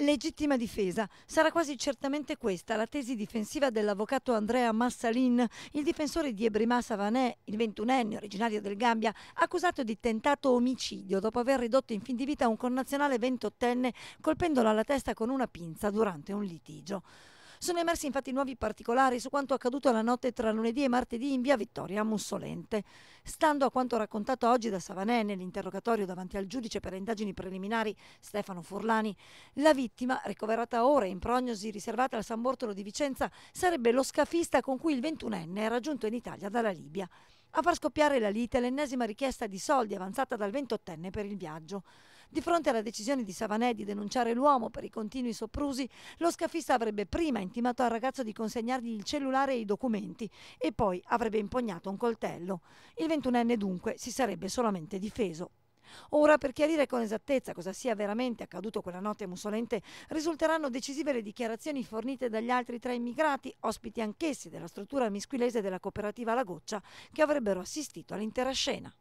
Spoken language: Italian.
Legittima difesa. Sarà quasi certamente questa la tesi difensiva dell'avvocato Andrea Massalin, il difensore di Ebrima Savanè, il ventunenne originario del Gambia, accusato di tentato omicidio dopo aver ridotto in fin di vita un connazionale ventottenne colpendolo alla testa con una pinza durante un litigio. Sono emersi infatti nuovi particolari su quanto accaduto la notte tra lunedì e martedì in via Vittoria Mussolente. Stando a quanto raccontato oggi da Savanè nell'interrogatorio davanti al giudice per le indagini preliminari Stefano Furlani, la vittima, ricoverata ora in prognosi riservata al San Bortolo di Vicenza, sarebbe lo scafista con cui il 21enne era giunto in Italia dalla Libia a far scoppiare la lite l'ennesima richiesta di soldi avanzata dal ventottenne per il viaggio. Di fronte alla decisione di Savanè di denunciare l'uomo per i continui soprusi, lo scafista avrebbe prima intimato al ragazzo di consegnargli il cellulare e i documenti e poi avrebbe impugnato un coltello. Il ventunenne dunque si sarebbe solamente difeso. Ora, per chiarire con esattezza cosa sia veramente accaduto quella notte Mussolente, risulteranno decisive le dichiarazioni fornite dagli altri tre immigrati, ospiti anch'essi della struttura misquilese della cooperativa La Goccia, che avrebbero assistito all'intera scena.